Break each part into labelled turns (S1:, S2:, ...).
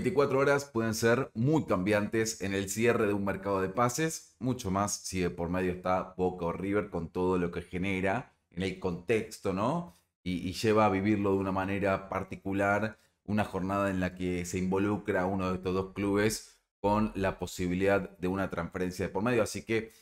S1: 24 horas pueden ser muy cambiantes en el cierre de un mercado de pases, mucho más si de por medio está Boca o River con todo lo que genera en el contexto, ¿no? Y, y, lleva a vivirlo de una manera particular, una jornada en la que se involucra uno de estos dos clubes con la posibilidad de una transferencia de por medio. Así que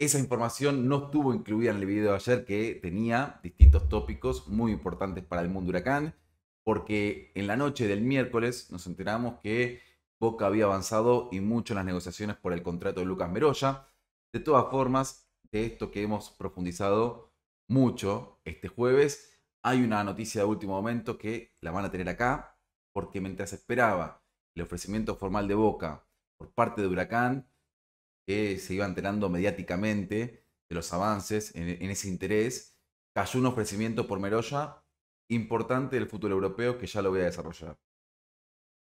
S1: esa información no estuvo incluida en el video de ayer que tenía distintos tópicos muy importantes para el mundo huracán porque en la noche del miércoles nos enteramos que Boca había avanzado y mucho en las negociaciones por el contrato de Lucas Meroya. De todas formas, de esto que hemos profundizado mucho este jueves, hay una noticia de último momento que la van a tener acá, porque mientras esperaba el ofrecimiento formal de Boca por parte de Huracán, que se iba enterando mediáticamente de los avances en, ese interés, cayó un ofrecimiento por Meroya importante del futuro europeo que ya lo voy a desarrollar.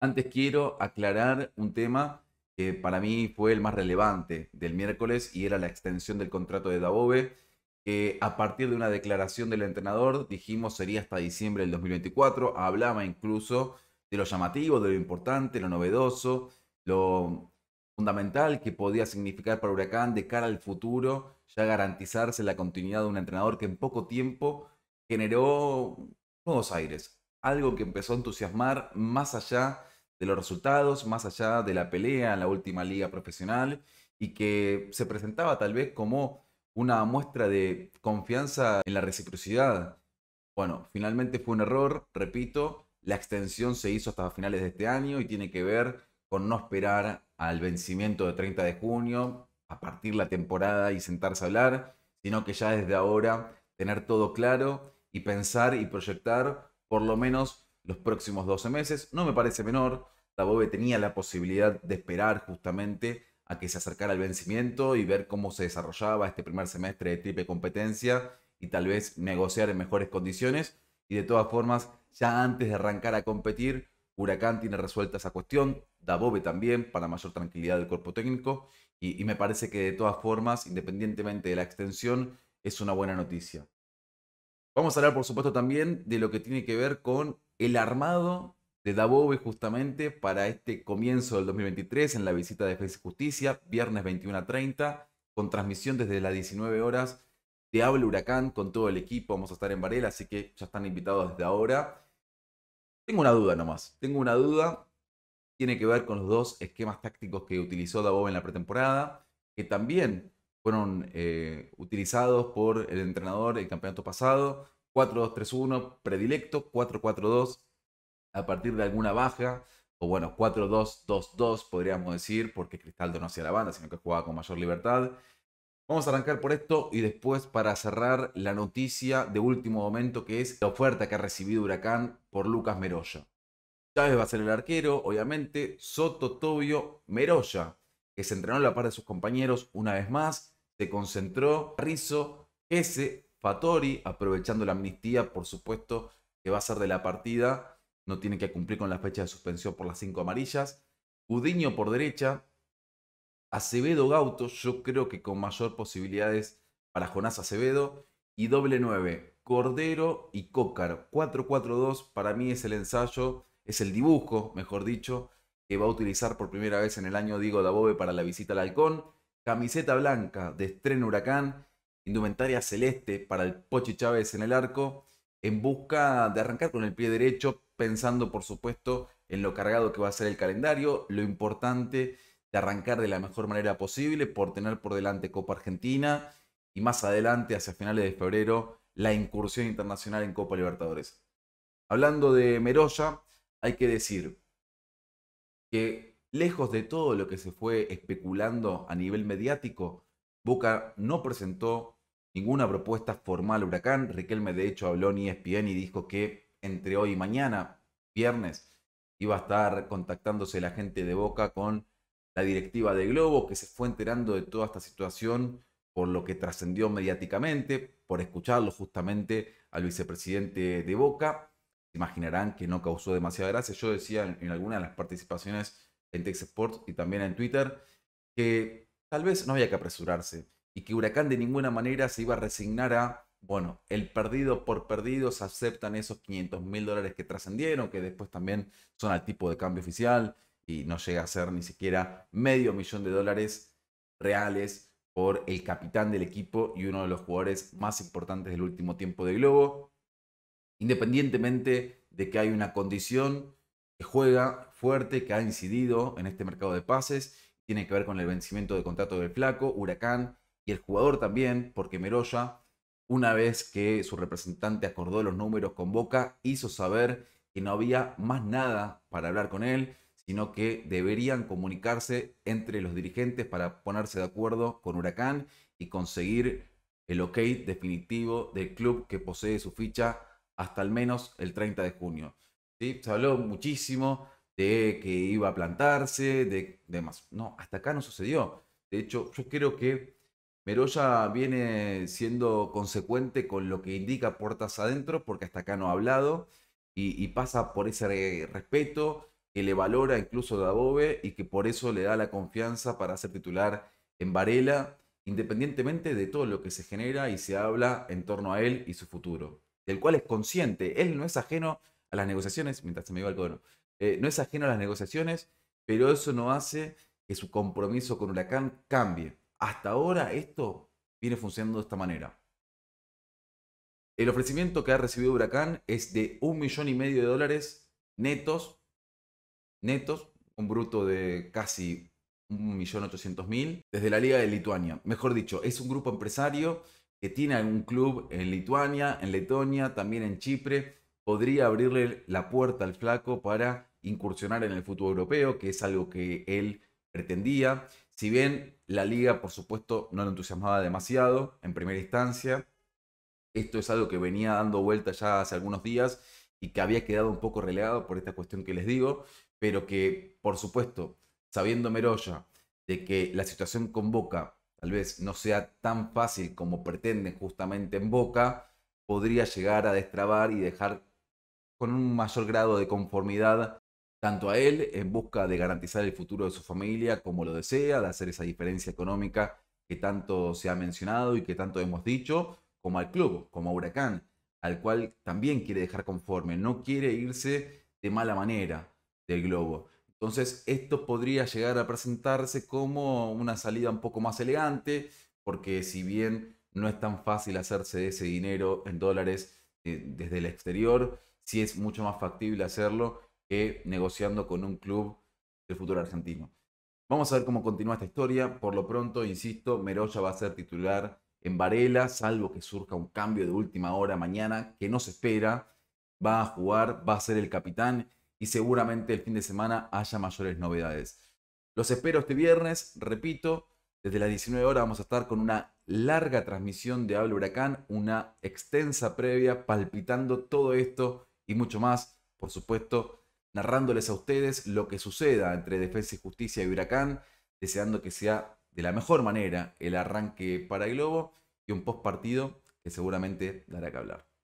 S1: Antes quiero aclarar un tema que para mí fue el más relevante del miércoles y era la extensión del contrato de Dabove, que a partir de una declaración del entrenador dijimos sería hasta diciembre del 2024, hablaba incluso de lo llamativo, de lo importante, lo novedoso, lo fundamental que podía significar para Huracán de cara al futuro, ya garantizarse la continuidad de un entrenador que en poco tiempo generó nuevos aires, algo que empezó a entusiasmar más allá de los resultados, más allá de la pelea en la última liga profesional y que se presentaba tal vez como una muestra de confianza en la reciprocidad. Bueno, finalmente fue un error, repito, la extensión se hizo hasta finales de este año y tiene que ver con no esperar al vencimiento de 30 de junio, a partir la temporada y sentarse a hablar, sino que ya desde ahora tener todo claro y pensar y proyectar por lo menos los próximos 12 meses. No me parece menor. La tenía la posibilidad de esperar justamente a que se acercara el vencimiento y ver cómo se desarrollaba este primer semestre de triple competencia y tal vez negociar en mejores condiciones. Y de todas formas, ya antes de arrancar a competir, Huracán tiene resuelta esa cuestión, Dabove también, para mayor tranquilidad del cuerpo técnico. y me parece que de todas formas, independientemente de la extensión, es una buena noticia. Vamos a hablar, por supuesto, también de lo que tiene que ver con el armado de Davove justamente para este comienzo del 2023 en la visita de Defensa y Justicia, viernes 21 a 30, con transmisión desde las 19 horas. de habla Huracán con todo el equipo, vamos a estar en Varela, así que ya están invitados desde ahora. Tengo una duda nomás, tengo una duda. Tiene que ver con los dos esquemas tácticos que utilizó Davove en la pretemporada, que también fueron eh, utilizados por el entrenador el campeonato pasado. 4-2-3-1 predilecto, 4-4-2 a partir de alguna baja, o bueno, 4-2-2-2 podríamos decir, porque Cristaldo no hacía la banda, sino que jugaba con mayor libertad. Vamos a arrancar por esto y después para cerrar la noticia de último momento que es la oferta que ha recibido Huracán por Lucas Meroya. Chávez va a ser el arquero, obviamente, Soto, Tobio, Meroya, que se entrenó en la par de sus compañeros una vez más, se concentró Rizzo, ese Fatori, aprovechando la amnistía, por supuesto, que va a ser de la partida, no tiene que cumplir con la fecha de suspensión por las cinco amarillas. Udiño por derecha, Acevedo Gauto, yo creo que con mayor posibilidades para Jonás Acevedo, y doble 9, Cordero y Cócar, 4-4-2, para mí es el ensayo, es el dibujo, mejor dicho, que va a utilizar por primera vez en el año Diego Dabove para la visita al Halcón camiseta blanca de estreno Huracán, indumentaria celeste para el Pochi Chávez en el arco, en busca de arrancar con el pie derecho, pensando por supuesto en lo cargado que va a ser el calendario, lo importante de arrancar de la mejor manera posible por tener por delante Copa Argentina y más adelante, hacia finales de febrero, la incursión internacional en Copa Libertadores. Hablando de Meroya, hay que decir que lejos de todo lo que se fue especulando a nivel mediático, Boca no presentó ninguna propuesta formal a Huracán. Riquelme de hecho habló en ESPN y dijo que entre hoy y mañana, viernes, iba a estar contactándose la gente de Boca con la directiva de Globo, que se fue enterando de toda esta situación por lo que trascendió mediáticamente, por escucharlo justamente al vicepresidente de Boca. Imaginarán que no causó demasiada gracia. Yo decía en alguna de las participaciones en Tex Sports y también en Twitter, que tal vez no había que apresurarse y que Huracán de ninguna manera se iba a resignar a, bueno, el perdido por perdido se aceptan esos 500 mil dólares que trascendieron, que después también son al tipo de cambio oficial y no llega a ser ni siquiera medio millón de dólares reales por el capitán del equipo y uno de los jugadores más importantes del último tiempo de Globo, independientemente de que hay una condición que juega fuerte que ha incidido en este mercado de pases. Tiene que ver con el vencimiento de contrato del Flaco, Huracán y el jugador también, porque Meroya, una vez que su representante acordó los números con Boca, hizo saber que no había más nada para hablar con él, sino que deberían comunicarse entre los dirigentes para ponerse de acuerdo con Huracán y conseguir el ok definitivo del club que posee su ficha hasta al menos el 30 de junio. Se habló muchísimo de que iba a plantarse, de demás. No, hasta acá no sucedió. De hecho, yo creo que Meroya viene siendo consecuente con lo que indica puertas adentro, porque hasta acá no ha hablado y, pasa por ese respeto que le valora incluso Dabove y que por eso le da la confianza para ser titular en Varela, independientemente de todo lo que se genera y se habla en torno a él y su futuro, del cual es consciente. Él no es ajeno a las negociaciones, mientras se me iba el cono, eh, no es ajeno a las negociaciones, pero eso no hace que su compromiso con Huracán cambie. Hasta ahora esto viene funcionando de esta manera. El ofrecimiento que ha recibido Huracán es de un millón y medio de dólares netos, netos, un bruto de casi un millón mil, desde la Liga de Lituania. Mejor dicho, es un grupo empresario que tiene algún club en Lituania, en Letonia, también en Chipre podría abrirle la puerta al flaco para incursionar en el fútbol europeo, que es algo que él pretendía. Si bien la liga, por supuesto, no lo entusiasmaba demasiado en primera instancia, esto es algo que venía dando vuelta ya hace algunos días y que había quedado un poco relegado por esta cuestión que les digo, pero que, por supuesto, sabiendo Meroya de que la situación con Boca tal vez no sea tan fácil como pretenden justamente en Boca, podría llegar a destrabar y dejar con un mayor grado de conformidad tanto a él en busca de garantizar el futuro de su familia como lo desea, de hacer esa diferencia económica que tanto se ha mencionado y que tanto hemos dicho, como al club, como a Huracán, al cual también quiere dejar conforme, no quiere irse de mala manera del globo. Entonces esto podría llegar a presentarse como una salida un poco más elegante, porque si bien no es tan fácil hacerse de ese dinero en dólares eh, desde el exterior, si es mucho más factible hacerlo que negociando con un club del futuro argentino. Vamos a ver cómo continúa esta historia. Por lo pronto, insisto, Meroya va a ser titular en Varela, salvo que surja un cambio de última hora mañana, que no se espera. Va a jugar, va a ser el capitán y seguramente el fin de semana haya mayores novedades. Los espero este viernes, repito, desde las 19 horas vamos a estar con una larga transmisión de Hable Huracán, una extensa previa, palpitando todo esto y mucho más, por supuesto, narrándoles a ustedes lo que suceda entre Defensa y Justicia y Huracán, deseando que sea de la mejor manera el arranque para el Globo y un postpartido partido que seguramente dará que hablar.